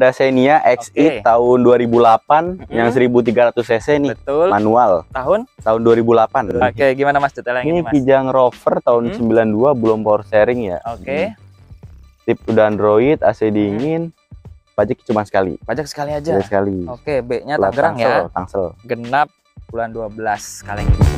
Dasenia XI okay. tahun 2008 mm -hmm. yang 1300 cc nih. Betul. Manual. Tahun? Tahun 2008. Oke, okay, gimana Mas detail ini, ini Mas? Kijang Rover tahun mm -hmm. 92 belum power sharing ya. Oke. Okay. Tip udah Android, AC dingin. -hmm. Pajak cuma sekali. Pajak sekali aja. Sekali. sekali. Oke, B-nya Tangerang ya. Tangsel. Genap bulan 12 kali ini.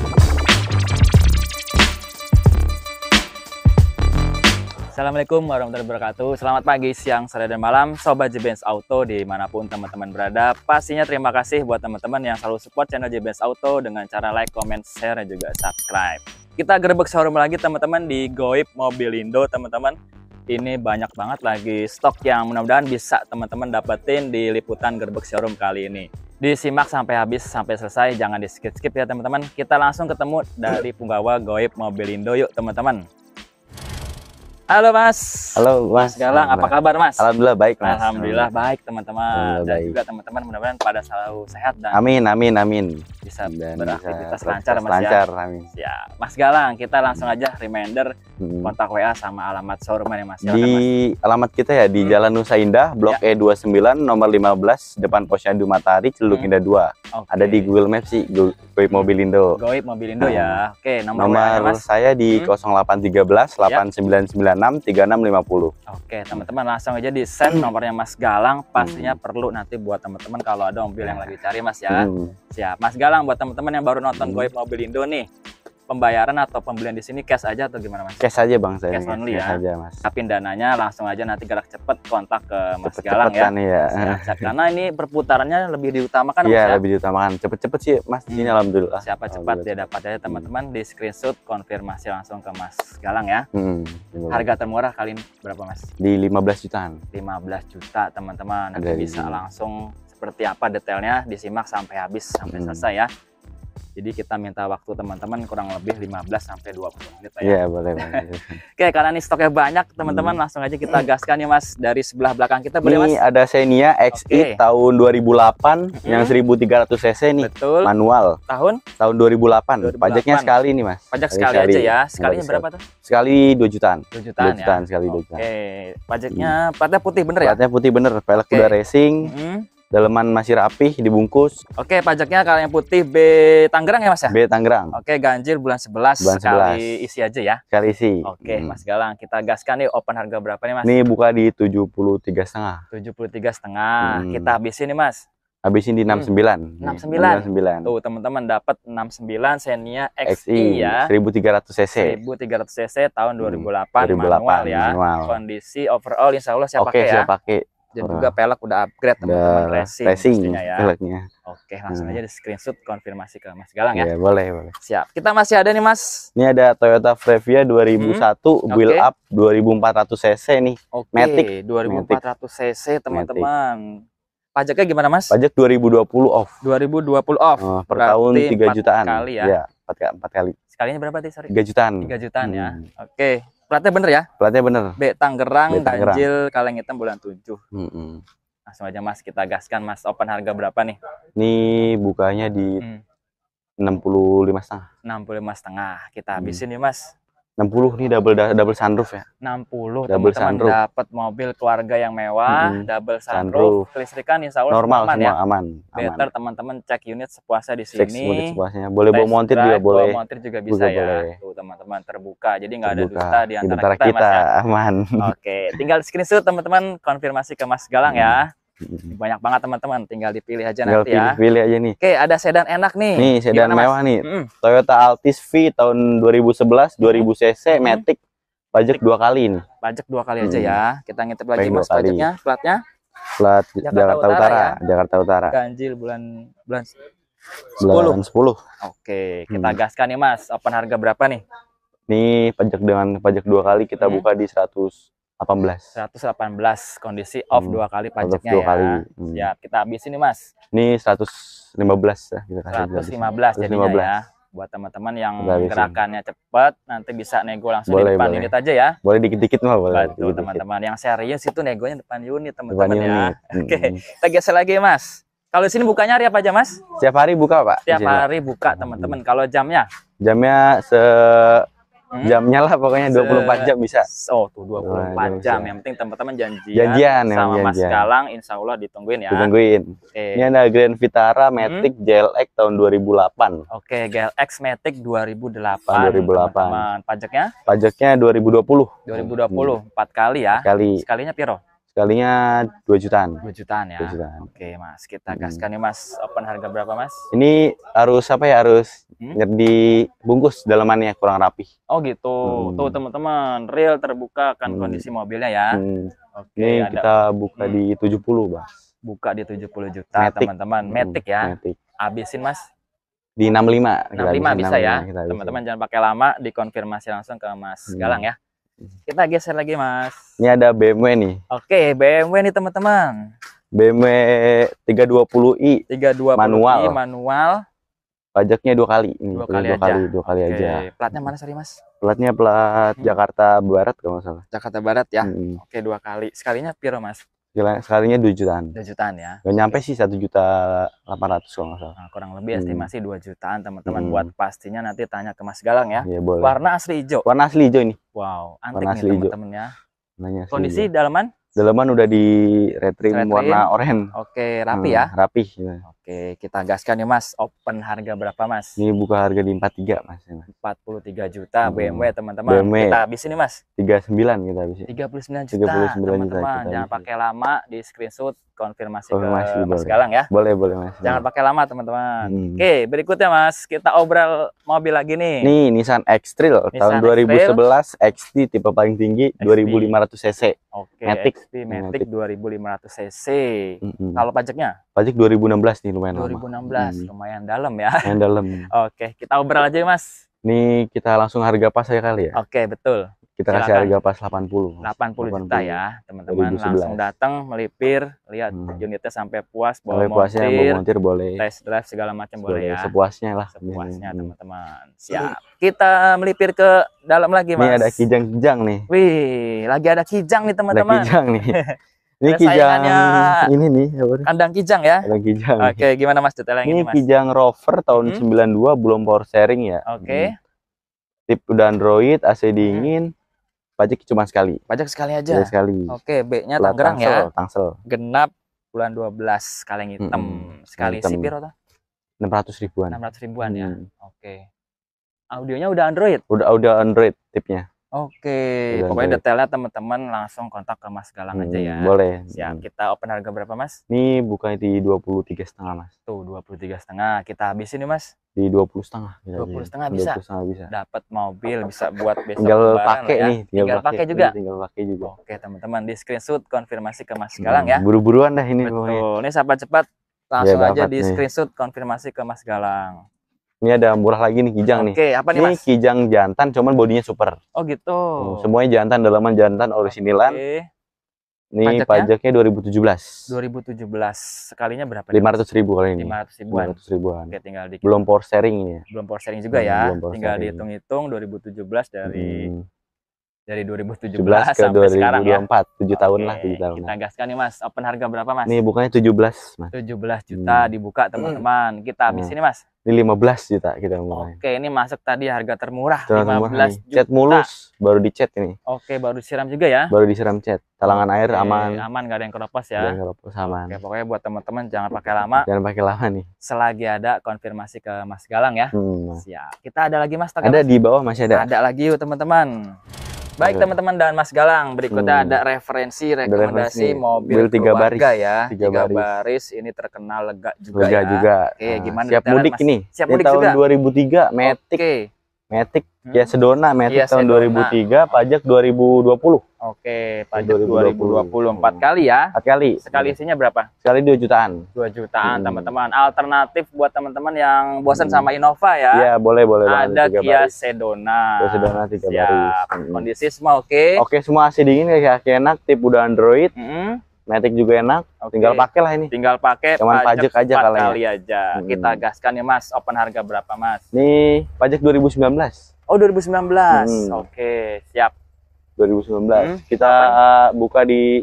Assalamualaikum warahmatullahi wabarakatuh. Selamat pagi, siang, sore, dan malam. Sobat JBS Auto dimanapun teman-teman berada. Pastinya terima kasih buat teman-teman yang selalu support channel JBS Auto dengan cara like, comment, share, dan juga subscribe. Kita gerbek showroom lagi teman-teman di Goib Mobilindo teman-teman. Ini banyak banget lagi stok yang mudah-mudahan bisa teman-teman dapetin di liputan gerbek showroom kali ini disimak sampai habis sampai selesai jangan di skip skip ya teman-teman kita langsung ketemu dari punggawa goib mobilindo yuk teman-teman Halo Mas. Halo Mas. Galang, apa kabar Mas? Alhamdulillah baik Mas. Alhamdulillah baik teman-teman. Dan baik. juga teman-teman mudah-mudahan pada selalu sehat dan Amin amin amin. Bisa dan beraktivitas bisa lancar Mas ya. lancar, ya. Amin. Ya, Mas Galang, kita langsung aja reminder hmm. kontak WA sama alamat showroom ya Mas. di mas. alamat kita ya di hmm. Jalan Nusa Indah, Blok ya. E29 nomor 15 depan Posyandu Matahari Celuk hmm. Indah 2. Okay. Ada di Google Maps sih, Goib Mobilindo. Goib Mobilindo ya. hmm. ya. Oke, nomor, nomor WA, ya, Mas. saya di hmm. 0813 3650. Oke, teman-teman langsung aja di send nomornya Mas Galang. Pastinya hmm. perlu nanti buat teman-teman kalau ada mobil yang iya. lagi cari Mas ya. Hmm. Siap. Mas Galang buat teman-teman yang baru nonton hmm. Goib Mobil Indo nih pembayaran atau pembelian di sini cash aja atau gimana mas? Cash aja bang saya. Cash only cash ya. aja mas. Tapi dananya langsung aja nanti gerak cepet kontak ke Mas cepet Galang ya. ya. Karena ini perputarannya lebih diutamakan. Iya ya? lebih diutamakan. Cepet-cepet sih mas. Hmm. Ini alhamdulillah. Siapa cepat dia dapat aja teman-teman hmm. di screenshot konfirmasi langsung ke Mas Galang ya. Hmm, Harga termurah kali ini berapa mas? Di 15 jutaan. 15 juta teman-teman. Nanti bisa ini. langsung seperti apa detailnya disimak sampai habis sampai hmm. selesai ya. Jadi kita minta waktu teman-teman kurang lebih 15 sampai 20 menit lah ya. Iya, yeah, boleh. Oke, karena ini stoknya banyak, teman-teman hmm. langsung aja kita gaskan ya Mas dari sebelah belakang kita boleh Mas. Ini ada Xenia XI okay. tahun 2008 hmm. yang 1300 cc nih. Betul. Manual. Tahun? Tahun 2008. 2008. Pajaknya sekali nih Mas. Pajak sekali, sekali aja ya. Sekalinya berapa tuh? Sekali 2 jutaan. 2 jutaan, 2 jutaan ya. sekali 2 jutaan. Oke, okay. pajaknya hmm. platnya putih bener ya? Platnya putih bener, pelek okay. udah racing. Hmm daleman masih rapih dibungkus. Oke, pajaknya kalau yang putih B Tangerang ya Mas ya? B Tangerang. Oke, ganjil bulan 11 bulan sekali 11. isi aja ya. Sekali isi. Oke, hmm. Mas Galang, kita gaskan nih open harga berapa nih Mas? Nih buka di 73 setengah. 73 setengah. Hmm. Kita habisin nih Mas. Habisin di 69. Hmm. 69. 69. Tuh, teman-teman dapat 69 Xenia XI, XI ya. 1300 cc. 1300 cc tahun 2008, hmm. 2008 manual ya. Manual. Kondisi overall insyaallah Allah saya pakai ya. Oke, saya pakai dan Orang. juga pelek udah upgrade teman-teman racing, racing ya. peleknya. Oke, langsung hmm. aja di screenshot konfirmasi ke Mas Galang ya. Iya, boleh, boleh. Siap. Kita masih ada nih, Mas. Ini ada Toyota Previa 2001 hmm. build okay. up 2400 cc nih. Oke, okay. Matic 2400 cc, teman-teman. Pajaknya gimana, Mas? Pajak 2020 off. 2020 off. Oh, per tahun 3 jutaan. kali ya. Iya, 4, 4 kali. Sekalinya berapa sih, sorry? 3 jutaan. 3 jutaan ya. hmm. ya. Oke. Okay. Platnya bener ya? Platnya bener. B Tangerang, Banjir, Kaleng Hitam bulan 7. Mm -hmm. Langsung aja Mas kita gaskan Mas open harga berapa nih? Ini bukanya di mm. 65 setengah. 65 setengah. Kita hmm. habisin mm. nih Mas. 60 nih double double sunroof ya. 60 double teman sunroof. dapat mobil keluarga yang mewah, mm -hmm. double sunroof, sunroof. kelistrikan insyaallah normal aman semua ya. aman. Better teman-teman cek unit sepuasnya di sini. unit sepuasnya. Boleh bawa montir juga boleh. Bawa montir juga bisa juga ya. teman-teman terbuka. Jadi nggak ada dusta di antara kita, kita mas, ya. aman. Oke, tinggal screenshot teman-teman konfirmasi ke Mas Galang hmm. ya. Banyak banget teman-teman, tinggal dipilih aja tinggal nanti pilih, ya. Pilih aja nih. Oke, ada sedan enak nih. Nih, sedan Gimana, mewah mas? nih. Hmm. Toyota Altis V tahun 2011, 2000 cc, hmm. Matic. Pajak dua kali ini. Pajak dua kali aja ya. Kita ngintip lagi Pajak Mas pajaknya, platnya. Plat Jakarta, Jakarta Utara, Utara ya. Jakarta Utara. Ganjil bulan bulan 10. Bulan 10. Oke, kita hmm. gaskan nih Mas. Open harga berapa nih? Nih pajak dengan pajak dua kali kita hmm. buka di 100 18. 118 kondisi off hmm. dua kali pajaknya dua ya. kali. Hmm. Ya, kita habis ini Mas. Ini 115 ya kita kasih 115 jadinya ya. Buat teman-teman yang gerakannya cepat nanti bisa nego langsung boleh, di depan boleh. unit aja ya. Boleh dikit-dikit mah boleh. teman-teman yang serius itu negonya depan unit teman-teman ya. Hmm. Oke, kita geser lagi Mas. Kalau di sini bukanya hari apa aja, Mas? Setiap hari buka, Pak. Setiap hari buka, teman-teman. Kalau jamnya? Jamnya se hmm. jamnya lah pokoknya 24 jam bisa. Oh, tuh 24 nah, jam. bisa. Yang penting teman-teman janjian, janjian sama janjian. Mas Galang insya Allah ditungguin ya. Ditungguin. Okay. Ini ada Grand Vitara Matic hmm. GLX tahun 2008. Oke, okay, GLX Matic 2008. 2008. Teman -teman. Pajaknya? Pajaknya 2020. 2020, hmm. 4 kali ya. 4 kali. Sekalinya piro? sekalinya dua jutaan. Dua jutaan ya. Dua jutaan. Oke, Mas. Kita gaskan nih ya, Mas. Open harga berapa, Mas? Ini harus apa ya? Harus hmm? nyerdi bungkus dalamannya kurang rapi. Oh, gitu. Hmm. Tuh, teman-teman, real terbuka kan hmm. kondisi mobilnya ya. Hmm. Oke, ini ada... kita buka hmm. di 70, puluh Buka di 70 juta, teman-teman. Metik ya. Matic. Abisin, Mas. Di enam lima. Enam lima bisa ya. Teman-teman jangan pakai lama, dikonfirmasi langsung ke Mas hmm. Galang ya. Hmm. Kita geser lagi, Mas. Ini ada BMW nih. Oke, BMW nih, teman-teman. BMW 320i. 320i manual. I manual. Pajaknya dua kali. Ini, dua kali dua Kali, dua kali aja. Platnya mana sih, Mas? Platnya plat hmm. Jakarta Barat kalau nggak salah. Jakarta Barat ya. Hmm. Oke, dua kali. Sekalinya piro, Mas? sekalinya dua jutaan. Dua jutaan ya. Gak nyampe sih satu juta delapan ratus kalau nggak salah. Nah, kurang lebih estimasi hmm. dua jutaan teman-teman hmm. buat pastinya nanti tanya ke Mas Galang ya. Iya boleh. Warna asli hijau. Warna asli hijau ini. Wow, antik Warna nih teman temannya Nanya Kondisi dalaman? Dalaman udah di retrim, retrim. warna oranye. Oke, rapi hmm, ya. Rapi. Ya. Oke. Oke, kita gaskan ya Mas. Open harga berapa Mas? Ini buka harga di 43 Mas. 43 ya, juta hmm. BMW teman-teman. Kita habis ini Mas. 39 kita habis. 39 juta. 39 teman-teman. Juta Jangan pakai lama di screenshot konfirmasi, konfirmasi ke boleh. Mas Galang ya. Boleh, boleh Mas. Jangan boleh. pakai lama teman-teman. Hmm. Oke, berikutnya Mas, kita obrol mobil lagi nih. Nih, Nissan X-Trail tahun 2011 XT tipe paling tinggi XT. 2500 cc. Oke, Matic. XT Matic, Matic. 2500 cc. Hmm. Kalau pajaknya? Pajak 2016 nih lumayan 2016, lama. 2016, hmm. lumayan dalam ya. Lumayan dalam. Oke, kita obrol aja mas. Nih kita langsung harga pas aja ya, kali ya. Oke, betul. Kita Silakan. kasih harga pas 80. 80, 80 juta ya, teman-teman. Langsung datang, melipir, lihat hmm. unitnya sampai puas, bawa sampai puasnya, montir, montir boleh. Test drive segala macam boleh ya. Sepuasnya lah. Sepuasnya hmm. teman-teman. Hmm. Siap. Kita melipir ke dalam lagi, Mas. Ini ada kijang-kijang nih. Wih, lagi ada kijang nih, teman-teman. kijang nih. Ini kijang ini nih ya, Kandang kijang ya. Kandang kijang. Oke, gimana Mas detailnya ini? Ini mas? kijang rover tahun hmm? 92 belum power sharing ya. Oke. Okay. Hmm. Tip udah Android, AC dingin. Hmm pajak cuma sekali. Pajak sekali aja. Pajak sekali. Oke, B-nya Tangerang ya. Tangsel. Genap bulan 12 kaleng hitam. Hmm, hmm, sekali hitam. sipir atau? 600 ribuan. 600 ribuan ya? hmm. ya. Oke. Audionya udah Android? Udah audio Android tipnya. Oke, iya, pokoknya detailnya teman-teman langsung kontak ke Mas Galang hmm, aja ya. Boleh. Ya, Kita open harga berapa, Mas? Ini buka di 23 setengah, Mas. Tuh, 23 setengah. Kita habisin nih, Mas. Di 20 setengah. 20 setengah bisa. 20 setengah bisa. Dapat mobil, bisa buat besok tinggal pakai ya. nih, tinggal, tinggal pakai iya, juga. Tinggal pakai juga. Oke, teman-teman, di screenshot konfirmasi ke Mas Galang ya. Hmm, buru-buruan dah ini Betul. Ini sahabat cepat langsung ya, aja di screenshot konfirmasi ke Mas Galang. Ini ada murah lagi nih kijang nih. Oke, apa nih, Mas? Ini kijang jantan cuman bodinya super. Oh, gitu. semuanya jantan dalaman jantan orisinilan. Oke. Ini pajaknya, pajaknya 2017. 2017. Sekalinya berapa? 500 ribu kali ini. 500 ribuan. 500 ribuan. Oke, tinggal di Belum power sharing ini. Ya. Belum power sharing juga hmm, ya. tinggal dihitung-hitung 2017 dari hmm dari 2017 ke sampai 2024, sekarang ya. 7 tahun Oke, lah, 7 tahun. Kita gaskan nih Mas, open harga berapa Mas? Nih bukanya 17, Mas. 17 juta hmm. dibuka teman-teman. Kita habis hmm. ini Mas. Ini 15 juta kita mulai. Oke, ini masuk tadi harga termurah Cuma 15 murah juta. Cat mulus, baru dicat ini. Oke, baru disiram juga ya? Baru disiram cat. Talangan Oke, air aman. Aman gak ada yang keropos ya. Gak ada yang keropos aman. Oke, pokoknya buat teman-teman jangan pakai lama. Jangan pakai lama nih. Selagi ada konfirmasi ke Mas Galang ya. Hmm. Siap. Kita ada lagi Mas Ada di bawah masih ada. Ada lagi yuk teman-teman. Baik teman-teman dan Mas Galang, berikutnya hmm. ada referensi rekomendasi referensi. mobil, mobil tiga baris ya. Tiga, tiga baris. baris ini terkenal lega juga lega ya. juga. Oke, nah, gimana siap mudik mas? ini? Siap mudik tahun juga. 2003 Matic. Oke. Matic hmm. ya Sedona Matic ya, tahun Sedona. 2003 pajak 2020 oke pajak 2020, 2020. empat kali ya empat kali sekali iya. isinya berapa sekali 2 jutaan 2 jutaan hmm. teman-teman hmm. alternatif buat teman-teman yang bosan hmm. sama Innova ya Iya boleh boleh ada Kia baris. Sedona Kia Sedona 3 Siap. baris hmm. kondisi semua oke okay? oke okay, semua asli dingin kayak enak tip udah Android hmm. Matic juga enak, okay. tinggal pakai lah ini. Tinggal pakai, cuman pajak, pajak aja kali ya. aja. Hmm. Kita gaskan ya Mas, open harga berapa Mas? Nih, pajak 2019. Oh 2019, hmm. oke okay. siap. 2019, hmm. kita uh, buka di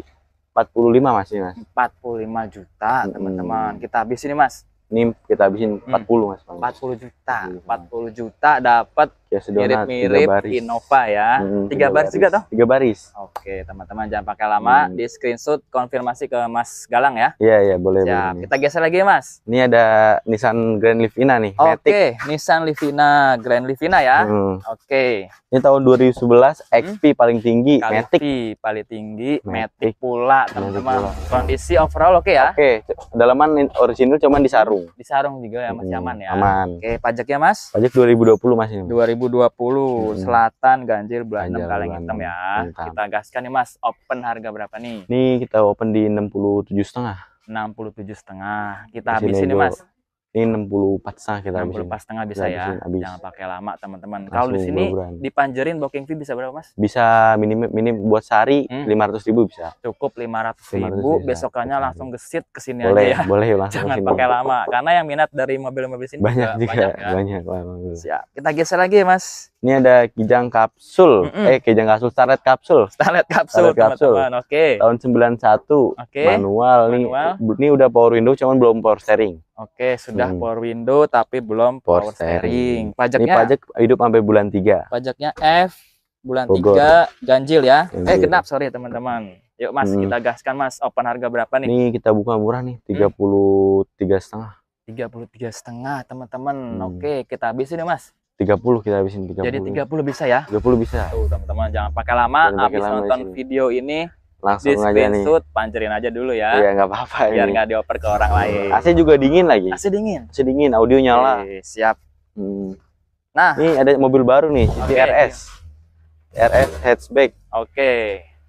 45 Mas ini Mas. 45 juta teman-teman, hmm. kita habisin ini Mas. Nih kita habisin 40 hmm. Mas. 40 juta, 40 juta dapat ya Donat mirip, mirip baris. Innova ya. Hmm, tiga, tiga baris, baris juga toh? Tiga baris. Oke, teman-teman jangan pakai lama, hmm. di screenshot konfirmasi ke Mas Galang ya. Iya, iya, boleh, boleh. Kita geser lagi ya, Mas. Ini ada Nissan Grand Livina nih, Oke, okay. Nissan Livina Grand Livina ya. Hmm. Oke. Ini tahun 2011 XP hmm. paling tinggi, Kali Matic. paling tinggi, Matic, pula, teman-teman. Kondisi overall oke okay, ya? Oke, okay. dalaman original cuman Di sarung juga ya, Mas, hmm. aman ya. Aman. Oke, pajaknya Mas? Pajak 2020 Mas ini. 2020 2020 hmm. Selatan Ganjil bulan 6 kaleng hitam ya. Hitam. Kita gaskan nih Mas, open harga berapa nih? Nih kita open di 67 setengah. 67 setengah. Kita habis habisin nih Mas ini 64 setengah kita 64 habisin. setengah bisa ya. Habis. Jangan pakai lama teman-teman. Kalau di sini dipanjerin booking fee bisa berapa Mas? Bisa minim minim buat sehari hmm. ratus ribu bisa. Cukup lima ratus 500 ribu besokannya bisa. langsung gesit ke sini aja ya. Boleh langsung Jangan pakai lama karena yang minat dari mobil-mobil sini banyak juga, juga banyak. Ya. banyak Siap. Kita geser lagi Mas. Ini ada kijang kapsul. Mm -mm. Eh kijang kapsul Starlet kapsul. Starlet kapsul teman-teman. Oke. Okay. Tahun 91. Oke. Okay. Manual, manual nih. Ini udah power window cuman belum power steering. Oke, sudah hmm. power window tapi belum power, power steering. steering. Pajaknya Ini pajak hidup sampai bulan 3. Pajaknya F bulan Bogor. 3 ganjil ya. Ganjil. Eh, genap sorry teman-teman. Yuk Mas, hmm. kita gaskan Mas. Open harga berapa nih? Ini kita buka murah nih, 33 hmm. setengah. 33 setengah, teman-teman. Hmm. Oke, kita habisin ya Mas. 30 kita habisin 30. Jadi 30 bisa ya? 30 bisa. Tuh, teman-teman jangan pakai lama habis nonton video ini langsung di aja nih. pancerin aja dulu ya. Iya, nggak apa-apa Biar nggak dioper ke orang lain. AC juga dingin lagi. AC dingin. AC dingin, audio nyala. Oke, siap. Hmm. Nah, ini ada mobil baru nih, CRS. Okay. RS hatchback. Oke. Okay.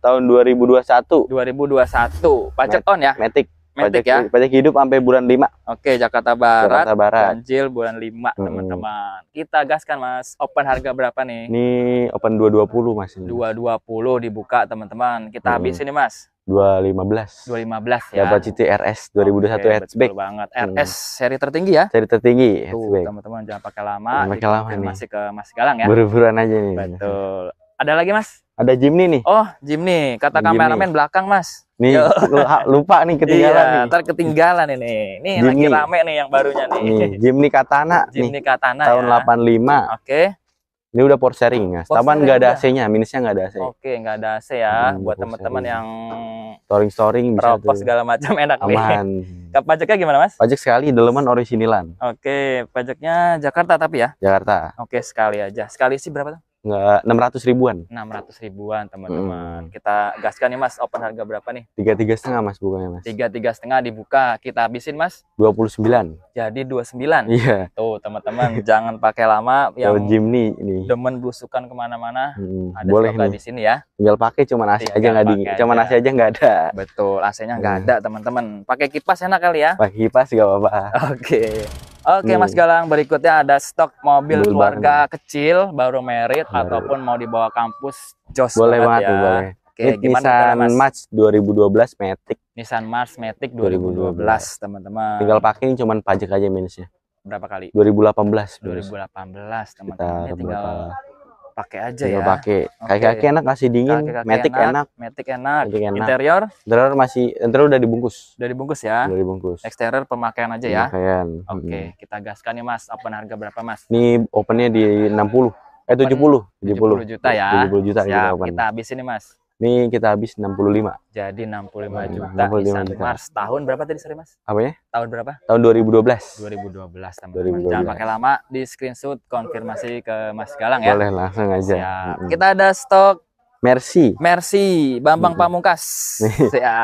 Tahun 2021. 2021, pacet on ya? Matic. Pajak, ya. pajak hidup sampai bulan 5. Oke, Jakarta Barat. Jakarta Barat. Ganjil bulan 5, teman-teman. Hmm. Kita gaskan, Mas. Open harga berapa nih? Ini open 220, Mas. Ini. 220 dibuka, teman-teman. Kita hmm. habis ini, Mas. 215. 215 ya. Dapat RS 2021 Oke, hatchback. Betul banget. RS hmm. seri tertinggi ya. Seri tertinggi hatchback. teman-teman jangan pakai lama. Jangan pakai lama nih. Masih ke Mas Galang ya. Buru-buruan aja nih. Betul. Ada lagi, Mas? Ada Jimny nih. Oh, Jimny. Kata kameramen belakang, Mas. Nih lupa nih ketinggalan iya, nih. Ntar ketinggalan ini. Ini Jimny. lagi rame nih yang barunya nih. nih Jimny Katana. Jimny nih, Katana tahun ya. 85. Oke. Okay. Ini udah port sharing ya. Taman nggak ada AC-nya, minusnya nggak ada AC. Oke, okay, nggak ada AC ya. Hmm, buat teman-teman yang storing storing bisa tuh. segala macam enak Aman. nih. Pajaknya gimana mas? Pajak sekali, deleman orisinilan. Oke, pajaknya Jakarta tapi ya. Jakarta. Oke, sekali aja. Sekali sih berapa tuh? enam ratus ribuan. Enam ratus ribuan teman-teman. Hmm. Kita gaskan nih mas, open harga berapa nih? Tiga tiga setengah mas bukanya mas. Tiga tiga setengah dibuka, kita habisin mas. Dua puluh sembilan. Jadi dua sembilan. Iya. Tuh teman-teman, jangan pakai lama. Yang gym nih ini. Demen busukan kemana-mana. Hmm, ada boleh nih. di sini ya. Tinggal pakai cuman nasi aja nggak dingin, cuman nasi aja nggak ada. Betul, AC-nya nggak hmm. ada teman-teman. Pakai kipas enak kali ya? Pakai kipas gak apa-apa. Oke. Okay. Oke hmm. Mas Galang, berikutnya ada stok mobil, mobil keluarga kecil baru merit ataupun mau dibawa kampus jos boleh banget ya. boleh. Oke, Ini gimana Nissan March 2012 Matic. Nissan March Matic 2012, teman-teman. Tinggal pakai cuman pajak aja minusnya. Berapa kali? 2018. 2018, teman teman-teman. Tinggal berapa? pakai aja Tinggal ya. pakai. Kaki-kaki enak masih dingin, Kaki -kaki metik enak, enak. Metik enak. Metik enak. Interior? Interior masih interior udah dibungkus. Udah dibungkus ya. Udah dibungkus. Exterior pemakaian aja ya. Oke, okay. hmm. kita gaskan nih Mas. Apa harga berapa Mas? Ini opennya di enam puluh Eh 70. 70. 70 juta ya. puluh juta Siap, kita Kita habis ini Mas. Ini kita habis 65. Jadi 65 juta 65 di juta. Mars. Tahun berapa tadi sorry Mas? Apa ya? Tahun berapa? Tahun 2012. 2012 teman-teman. Jangan pakai lama, di screenshot konfirmasi ke Mas Galang ya. Boleh langsung aja. Ya. Hmm. Kita ada stok Mercy. Mercy, Bambang gitu. hmm. Pamungkas.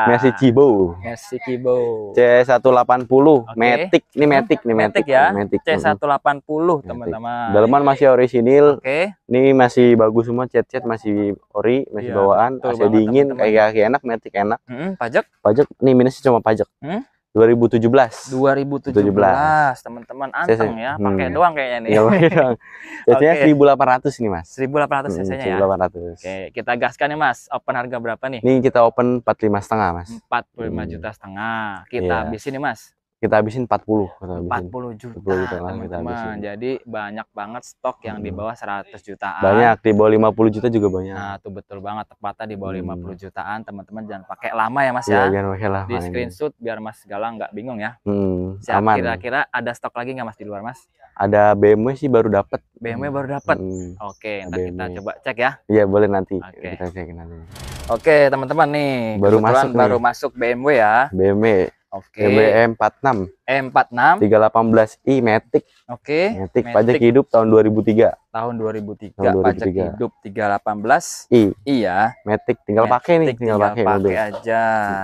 Mercy Cibo. Mercy Cibo. C180 okay. Matic. Ini Matic nih Matic. Matic ya. Matic. Hmm. C180 teman-teman. Dalaman masih orisinil. Oke. Okay. Ini masih bagus semua cat-cat masih ori, masih ya, bawaan, masih dingin kayak enak Matic enak. Hmm, pajak? Pajak ini minusnya cuma pajak. Hmm? 2017. 2017, teman-teman anteng ya, hmm. pakai hmm. doang kayaknya nih. Iya, pakai doang. Biasanya okay. 1.800 ini Mas. 1.800 hmm, biasanya ya. 1.800. Oke, okay. kita gaskan ya, Mas. Open harga berapa nih? Nih kita open 45 setengah, Mas. 45 hmm. juta setengah. Kita yeah. habisin nih, Mas kita habisin 40 kita habisin. 40 juta, 40 juta teman -teman. jadi banyak banget stok yang hmm. di bawah 100 jutaan banyak di bawah 50 juta juga banyak nah itu betul banget tepatnya di bawah hmm. 50 jutaan teman-teman jangan pakai lama ya mas ya, ya jangan pakai lama di screenshot ini. biar mas Galang nggak bingung ya hmm, kira-kira ada stok lagi nggak mas di luar mas ada BMW sih baru dapat BMW baru dapat hmm. oke nanti kita coba cek ya iya boleh nanti oke. kita cek nanti oke teman-teman nih baru masuk nih. baru masuk BMW ya BMW Oke. Okay. BBM 46. E46. 318i Matic. Oke. Okay. Matic, Matic pajak hidup tahun 2003. Tahun 2003, tahun 2003. pajak hidup 318 i. Iya. Matic tinggal Matic pakai nih, tinggal, tinggal pakai. pakai aja.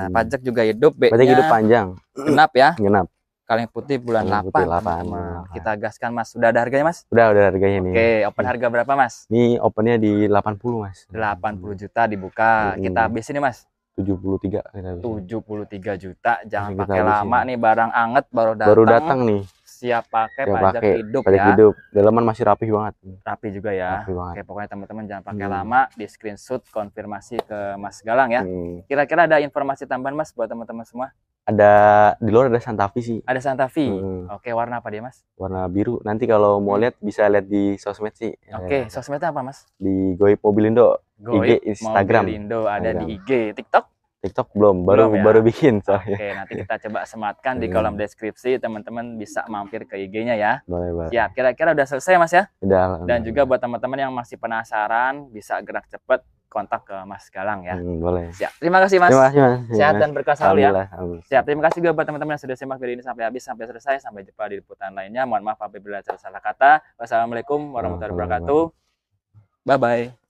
Hmm. Pajak juga hidup B. Pajak hidup panjang. Genap ya? Genap. Kaleng putih bulan Kaleng 8. Putih 8. Nah, kita gaskan Mas. Sudah ada harganya Mas? Sudah, ada harganya nih. Oke, okay, open harga berapa Mas? Nih, opennya di 80 Mas. 80 juta dibuka. Hmm. Kita habis ini Mas. 73 tujuh puluh 73 juta jangan pakai lama nih barang anget baru datang baru datang nih siap pakai siap pajak pake, hidup pajak ya hidup dalaman masih rapi banget rapi juga ya oke pokoknya teman-teman jangan pakai hmm. lama di screenshot konfirmasi ke Mas Galang ya hmm. kira-kira hmm. ada informasi tambahan Mas buat teman-teman semua ada di luar ada Santa Fe sih. Ada Santa Fe. Hmm. Oke, warna apa dia, Mas? Warna biru. Nanti kalau mau hmm. lihat bisa lihat di sosmed sih. Oke, sosmednya apa, Mas? Di Goip Mobilindo. Goib, IG Instagram Indo ada Instagram. di IG TikTok TikTok belum baru belum ya? baru bikin soalnya oke nanti kita coba sematkan di iya. kolom deskripsi teman-teman bisa mampir ke IG-nya ya boleh ya kira-kira udah selesai mas ya udah dan juga buat teman-teman yang masih penasaran bisa gerak cepat kontak ke Mas Galang ya. Hmm, boleh. Siap. Terima kasih Mas. Terima kasih Mas. Sehat dan berkah selalu ya. Siap. Terima kasih juga buat teman-teman yang sudah simak video ini sampai habis sampai selesai sampai jumpa di liputan lainnya. Mohon maaf apabila ada salah kata. Wassalamualaikum warahmatullahi wabarakatuh. Bye bye.